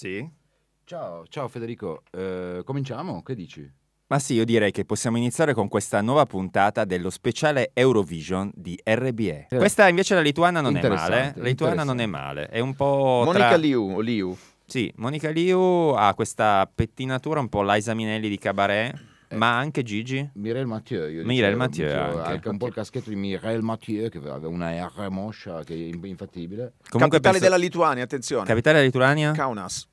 Sì. Ciao, ciao Federico, eh, cominciamo? Che dici? Ma sì, io direi che possiamo iniziare con questa nuova puntata dello speciale Eurovision di RBE. Eh, questa invece la lituana non è male. La lituana non è male, è un po'. Monica tra... Liu, Liu. Sì, Monica Liu ha questa pettinatura un po' Liza Minelli di Cabaret. Eh. Ma anche Gigi? Mireille Mathieu. Io Mireille Mathieu. Dicevo, anche. anche. un po' il caschetto di Mireille Mathieu, che aveva una R moscia che è infattibile. Comunque Capitale penso... della Lituania, attenzione. Capitale della Lituania? Kaunas.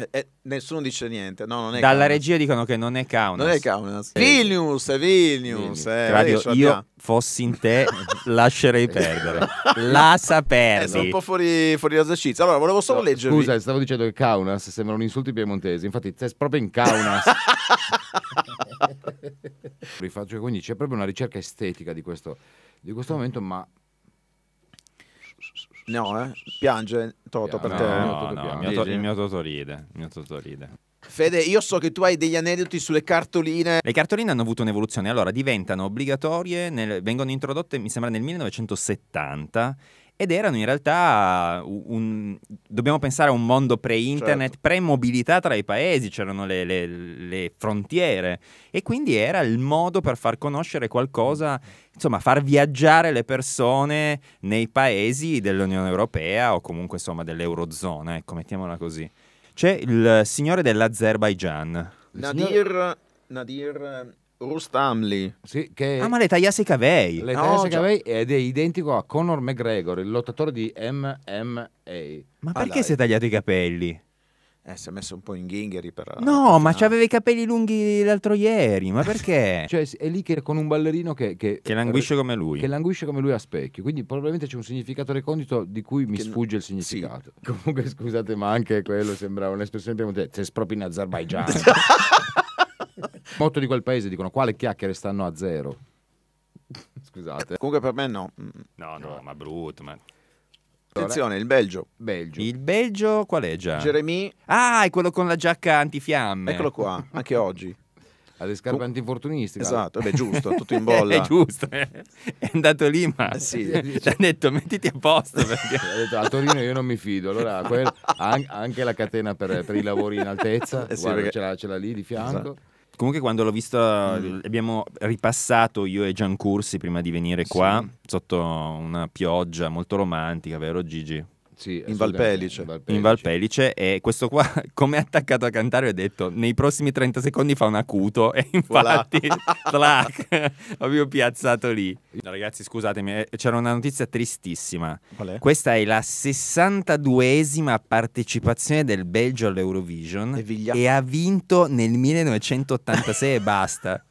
E, eh, e eh, nessuno dice niente. No, non è Dalla Kaunas. regia dicono che non è Kaunas. Non è Kaunas. Eh. Vilnius, è Vilnius. Eh, Radio, eh, io abbiamo. fossi in te, lascerei perdere. La sapervi. Eh, sono un po' fuori, fuori esercizio. Allora, volevo solo no, leggervi. Scusa, stavo dicendo che Kaunas sembra un insulto ai piemontesi. Infatti, sei proprio in Kaunas. Rifaccio, quindi c'è proprio una ricerca estetica di questo, di questo momento, ma No, eh? Piange Toto Piano. per te. No, no, no, il mio Toto ride. Il mio Toto ride. Fede, io so che tu hai degli aneddoti sulle cartoline. Le cartoline hanno avuto un'evoluzione, allora diventano obbligatorie, nel, vengono introdotte mi sembra nel 1970 ed erano in realtà un, dobbiamo pensare a un mondo pre-internet, certo. pre-mobilità tra i paesi, c'erano le, le, le, frontiere e quindi era il modo per far conoscere qualcosa, insomma far viaggiare le persone nei paesi dell'Unione Europea o comunque insomma dell'Eurozona, ecco mettiamola così. C'è il signore dell'Azerbaigian. Nadir, signor... Nadir Rustamli. Sì, che... Ah, ma le tagliasse i cavei. Le tagliasse i cavei ed è identico a Conor McGregor, il lottatore di MMA. Ma ah, perché dai. si è tagliato i capelli? Eh, si è messo un po' in gingheri per... Eh, no, ma aveva i capelli lunghi l'altro ieri, ma perché? cioè è lì che con un ballerino che... Che, che languisce come lui. Che languisce come lui a specchio, quindi probabilmente c'è un significato recondito di cui mi che sfugge il significato. Sì. Comunque scusate, ma anche quello sembra un'espressione piemontese, se proprio in Azerbaijan. Motto di quel paese dicono quale chiacchiere stanno a zero. Scusate. Comunque per me no. No, mm. no, no. ma brutto, ma... Attenzione, il Belgio. Belgio. Il Belgio qual è già? Jeremy. Ah, è quello con la giacca antifiamme. Eccolo qua, anche oggi. Ha le scarpe antifortunistiche. Esatto, beh, giusto, tutto in bolla. è giusto, eh. è andato lì, ma eh sì, ti ha detto mettiti a posto. Perché... ha detto, a Torino io non mi fido, allora quel, anche la catena per, per, i lavori in altezza, eh sì, guarda, perché... ce, l'ha, lì di fianco. Esatto. Comunque quando l'ho visto mm. abbiamo ripassato io e Gian Cursi prima di venire qua, sotto una pioggia molto romantica, vero Gigi? Sì, in Valpellice. In Valpellice e questo qua come è attaccato a cantare ho detto nei prossimi 30 secondi fa un acuto e infatti tlac, avevo piazzato lì. Ragazzi scusatemi, eh, c'era una notizia tristissima. Qual è? Questa è la 62esima partecipazione del Belgio all'Eurovision e ha vinto nel 1986 e basta.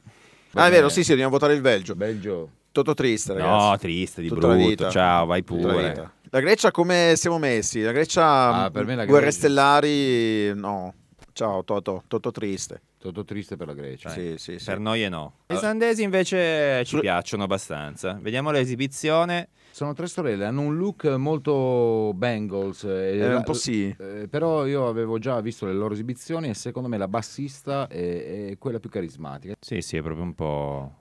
Ah, è vero, eh. sì, sì, dobbiamo votare il Belgio. Belgio. Tutto triste, ragazzi. No, triste, di Tutta brutto. Ciao, vai pure. La Grecia come siamo messi? La Grecia, ah, mm, per me la guerre stellari, no. Ciao Toto, Toto triste. Toto triste per la Grecia. eh. sì, sì. Per noi e no. I sandesi invece ci piacciono abbastanza. Vediamo l'esibizione. Sono tre sorelle, hanno un look molto Bengals. Eh, eh un po' sì. Eh, però io avevo già visto le loro esibizioni e secondo me la bassista è, è quella più carismatica. Sì, sì, è proprio un po'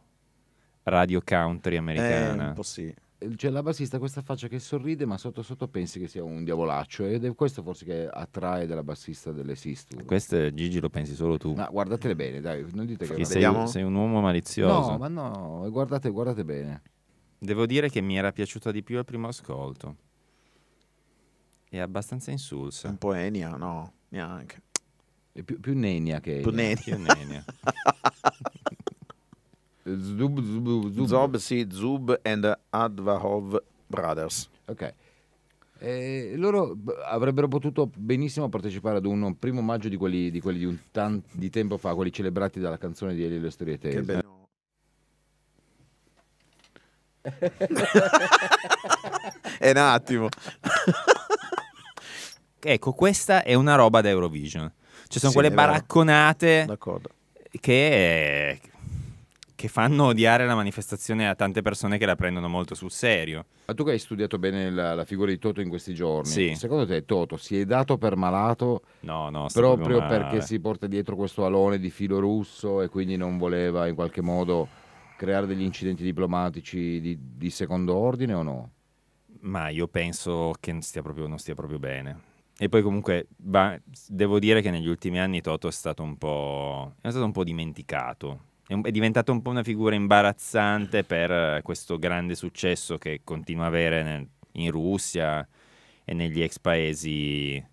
radio country eh, americana. un po' sì. Eh, c'è cioè, la bassista questa faccia che sorride ma sotto sotto pensi che sia un diavolaccio ed è questo forse che attrae della bassista delle Sistur eh, questo Gigi lo pensi solo tu ma guardatele bene dai non dite che, sei, sei, un uomo malizioso no ma no guardate, guardate bene devo dire che mi era piaciuta di più al primo ascolto è abbastanza insulsa un po' Enia no neanche è più, più nenia che più nenia, più nenia. Zub, Zub, Zub. Zob, sì, Zub and Advahov Brothers. Ok. Eh, loro avrebbero potuto benissimo partecipare ad un primo maggio di quelli di, quelli di, tan- di tempo fa, quelli celebrati dalla canzone di Elio Storie Tese. Che bello. è un attimo. ecco, questa è una roba da Eurovision. Ci cioè sono sì, quelle baracconate D'accordo. che È che fanno odiare la manifestazione a tante persone che la prendono molto sul serio. Ma tu che hai studiato bene la, la figura di Toto in questi giorni, sì. secondo te Toto si è dato per malato no, no, proprio perché si porta dietro questo alone di filo russo e quindi non voleva in qualche modo creare degli incidenti diplomatici di, di secondo ordine o no? Ma io penso che non stia proprio, non stia proprio bene. E poi comunque bah, devo dire che negli ultimi anni Toto è stato un po', è stato un po dimenticato è, diventata un po' una figura imbarazzante per eh, questo grande successo che continua a avere nel, in Russia e negli ex paesi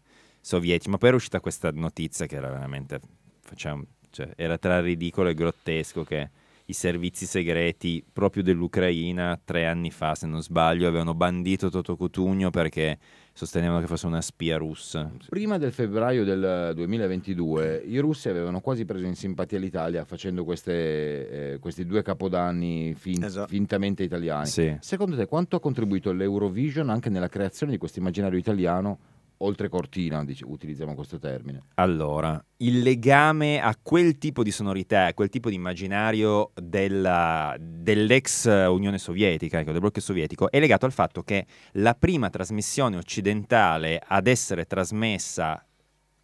sovietici. Ma poi era uscita questa notizia che era veramente, facciamo, cioè, era tra ridicolo e grottesco che i servizi segreti proprio dell'Ucraina tre anni fa, se non sbaglio, avevano bandito Toto Cotugno perché sostenevano che fosse una spia russa. Prima del febbraio del 2022 i russi avevano quasi preso in simpatia l'Italia facendo queste, eh, questi due capodanni fin esatto. fintamente italiani. Sì. Secondo te quanto ha contribuito l'Eurovision anche nella creazione di questo immaginario italiano oltre cortina, dic- utilizziamo questo termine. Allora, il legame a quel tipo di sonorità, a quel tipo di immaginario della, dell'ex Unione Sovietica, ecco, del blocco sovietico, è legato al fatto che la prima trasmissione occidentale ad essere trasmessa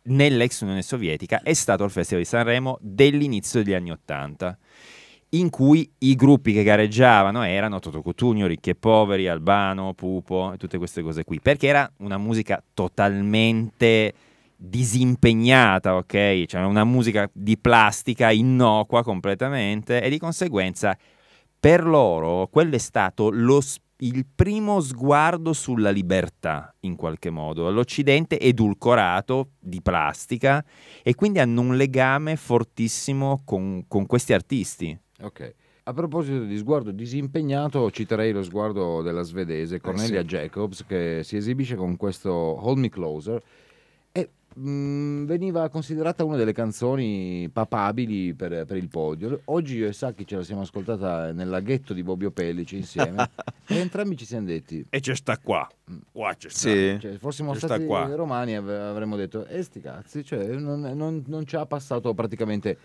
nell'ex Unione Sovietica è stato al Festival di Sanremo dell'inizio degli anni Ottanta in cui i gruppi che gareggiavano erano Toto Cotugno, Ricchi e Poveri, Albano, Pupo e tutte queste cose qui, perché era una musica totalmente disimpegnata, ok? Cioè una musica di plastica innocua completamente e di conseguenza per loro quello è stato lo spazio il primo sguardo sulla libertà, in qualche modo, all'Occidente edulcorato di plastica e quindi hanno un legame fortissimo con, con questi artisti. Ok. A proposito di sguardo disimpegnato, citerei lo sguardo della svedese eh, Cornelia eh sì. Jacobs che si esibisce con questo Hold Me Closer e mh, mm, veniva considerata una delle canzoni papabili per, per, il podio. Oggi io e Sacchi ce la siamo ascoltata nel laghetto di Bobbio Pellici insieme e entrambi ci siamo detti... E c'è sta qua. Mm. Qua c'è sta. Sì. Cioè, fossimo stati qua. romani avremmo detto, e eh, sti cazzi, cioè, non, non, non ci ha passato praticamente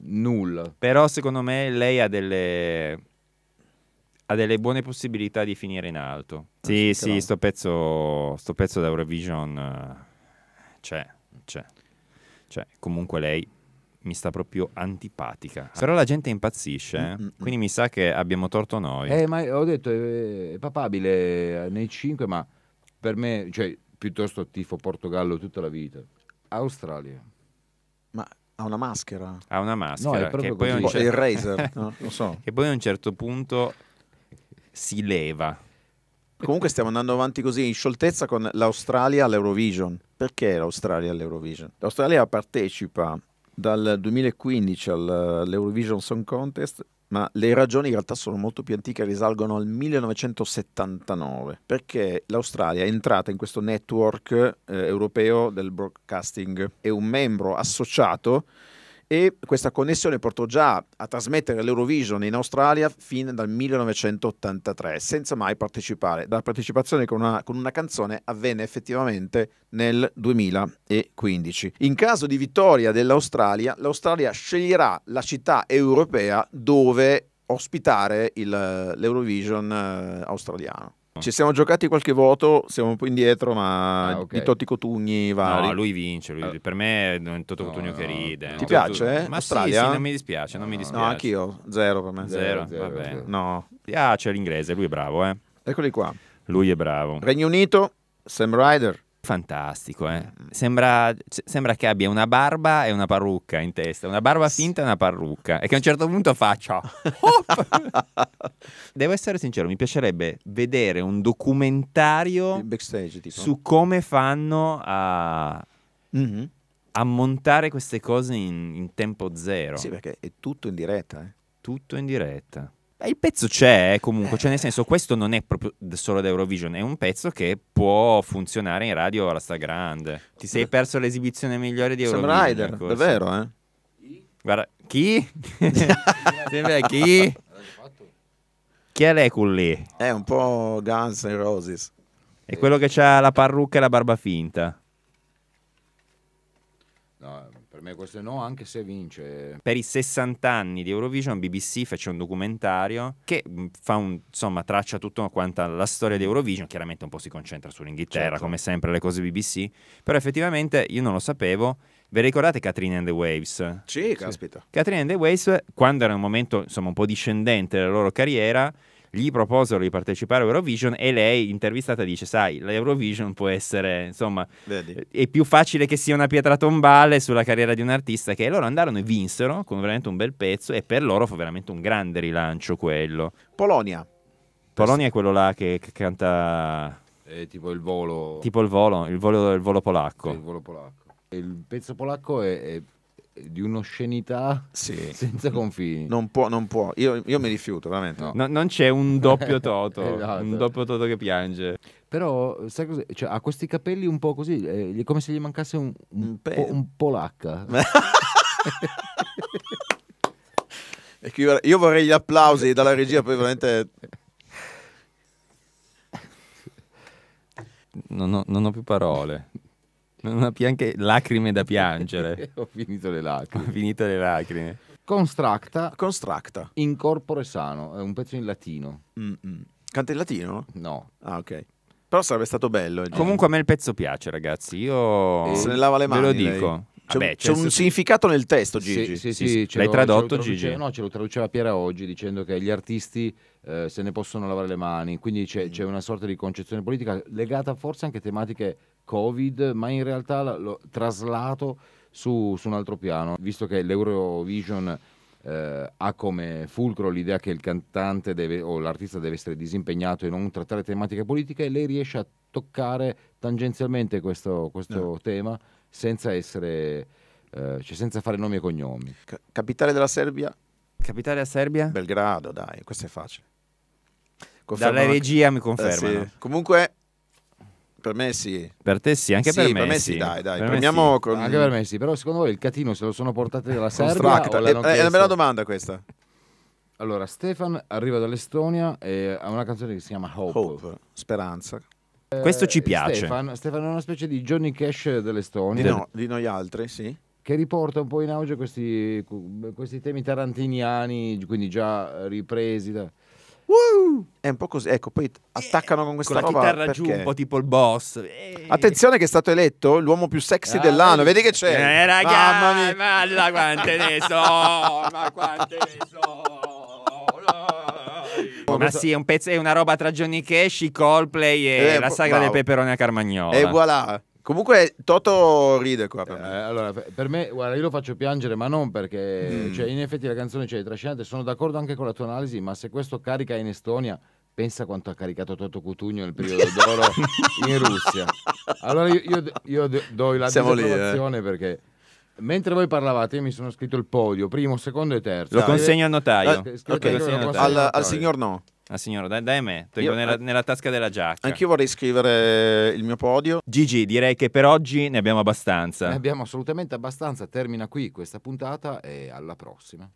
nulla. Però secondo me lei ha delle, ha delle buone possibilità di finire in alto. Sì, sì, sto pezzo, sto pezzo da Eurovision eh, c'è, c'è, c'è. Comunque lei mi sta proprio antipatica. Però la gente impazzisce, mm, eh? mm, mm, quindi mi sa che abbiamo torto noi. Eh, ma ho detto, è, è papabile eh, nei 5, ma per me, cioè, piuttosto tifo Portogallo tutta la vita. Australia. Ma ha una maschera. Ha una maschera. No, che, poi un certo... il Razer, no, so. che poi a un certo punto si leva. Comunque stiamo andando avanti così in scioltezza con l'Australia all'Eurovision. Perché l'Australia all'Eurovision? L'Australia partecipa dal 2015 all'Eurovision Song Contest ma le ragioni in realtà sono molto più antiche, risalgono al 1979, perché l'Australia è entrata in questo network eh, europeo del broadcasting, è un membro associato e questa connessione portò già a trasmettere l'Eurovision in Australia fin dal 1983, senza mai partecipare. La partecipazione con una, con una canzone avvenne effettivamente nel 2015. In caso di vittoria dell'Australia, l'Australia sceglierà la città europea dove ospitare il, l'Eurovision eh, australiano. Ci siamo giocati qualche voto, siamo un po' indietro, ma ah, okay. di Totti Cotugni vari. No, lui vince, lui, eh. per me è Totti Cotugni no, che ride. No. Ti piace? Eh? Ma sì, sì, non mi dispiace, non mi dispiace. No, anch'io, zero per me. Zero, zero, zero va bene. No. Piace l'inglese, lui è bravo, eh. Eccoli qua. Lui è bravo. Regno Unito, Sam Ryder. Fantastico, eh? Mm, mm. sembra, sembra, che abbia una barba e una parrucca in testa, una barba finta e una parrucca, e che a un certo punto faccia. Devo essere sincero, mi piacerebbe vedere un documentario su come fanno a, mm-hmm. a montare queste cose in, in, tempo zero. Sì, perché è tutto in diretta. Eh? Tutto in diretta. Eh, il pezzo c'è eh, comunque, eh. cioè nel senso questo non è proprio solo da Eurovision, è un pezzo che può funzionare in radio alla stragrande. Ti sei perso l'esibizione migliore di Eurovision. Sam Rider, vero, eh? Guarda, chi? Sembra chi? Chi è Lecul lì? È un po' Guns N' Roses. È quello che ha la parrucca e la barba finta. No, me questo no, anche se vince. Per i 60 anni di Eurovision, BBC fece un documentario che fa un, insomma, traccia tutta quanta la storia di Eurovision. Chiaramente un po' si concentra sull'Inghilterra, certo. come sempre le cose BBC. Però effettivamente io non lo sapevo. Vi ricordate Catherine and the Waves? Sì, caspita. Sì. and the Waves, quando era un momento insomma un po' discendente della loro carriera, gli proposero di partecipare a Eurovision e lei intervistata dice sai l'Eurovision può essere insomma Vedi. è più facile che sia una pietra tombale sulla carriera di un artista che loro andarono e vinsero con veramente un bel pezzo e per loro fu veramente un grande rilancio quello Polonia Polonia è quello là che, che canta è tipo il volo tipo il volo il volo, il volo polacco il volo polacco il pezzo polacco è, è di un'oscenità sì. senza confini. Non può, non può. Io, io mi rifiuto, veramente. No. No, non c'è un doppio toto, esatto. un doppio toto che piange. Però, sai cos'è? Cioè, ha questi capelli un po' così, eh, come se gli mancasse un, un, Pe- po', un polacca. io vorrei gli applausi dalla regia, poi veramente... Non ho, non ho più parole. Non ha neanche lacrime da piangere. Ho finito le lacrime. Ho finito le lacrime. Constracta. Constracta. In corpore sano, è un pezzo in latino. Mm -mm. Canta in latino? No. Ah, ok. Però sarebbe stato bello. Eh. Comunque a me il pezzo piace, ragazzi. Io... Se ne lava le mani. Ve lo dico. Lei. Vabbè, c'è, un, un cioè, significato nel testo, Gigi. Sì, sì, sì, sì L'hai tradotto, Gigi? No, ce lo traduceva Piera oggi dicendo che gli artisti eh, se ne possono lavare le mani, quindi c'è, mm. una sorta di concezione politica legata forse anche a tematiche Covid, ma in realtà l'ho traslato su, su un altro piano, visto che l'Eurovision... Eh, ha come fulcro l'idea che il cantante deve, o l'artista deve essere disimpegnato e non trattare tematiche politiche, lei riesce a toccare tangenzialmente questo, questo no. Eh. tema senza essere eh, cioè senza fare nomi e cognomi. C capitale della Serbia? Capitale della Serbia? Belgrado, dai, questo è facile. Confermano Dalla regia mi confermano. Eh, sì. Comunque per me sì. Per te sì, anche sì, per, me per me sì. sì dai, dai. Per Premiamo sì. Con... Anche per me sì, però secondo voi il catino se lo sono portato dalla Serbia È, eh, è una bella domanda questa. Allora, Stefan arriva dall'Estonia e ha una canzone che si chiama Hope. Hope, speranza. Questo ci eh, piace. Stefano, Stefano è una specie di Johnny Cash dell'Estonia. Di, no, di noi altri, sì che riporta un po' in auge questi, questi temi tarantiniani, quindi già ripresi da... È un po' così, ecco, poi attaccano con questa con roba. chitarra perché? giù, un po' tipo il boss. Eh. Attenzione che è stato eletto l'uomo più sexy ah, dell'anno, vedi che c'è. Eh, raga, ma quante ne so, ma quante ne so. Ma cosa... sì, è, un pezzo, è una roba tra Johnny Cash, i Coldplay e eh, la sagra wow. del peperone a Carmagnola. E voilà. Comunque Toto ride qua per eh, me. allora, per me, guarda, io lo faccio piangere, ma non perché... Mm. Cioè, in effetti la canzone c'è cioè, trascinante, sono d'accordo anche con la tua analisi, ma se questo carica in Estonia, pensa quanto ha caricato Toto Cutugno nel periodo d'oro in Russia. Allora io, io, io do la Siamo lì, eh. perché Mentre voi parlavate, io mi sono scritto il podio, primo, secondo e terzo. Lo ah, consegno al notaio. Ah, okay. Consegno al, notaio. Al, al, signor no. Al signor, dai, dai a me, tengo nella, eh, nella, tasca della giacca. Anch'io vorrei scrivere il mio podio. Gigi, direi che per oggi ne abbiamo abbastanza. Ne abbiamo assolutamente abbastanza. Termina qui questa puntata e alla prossima.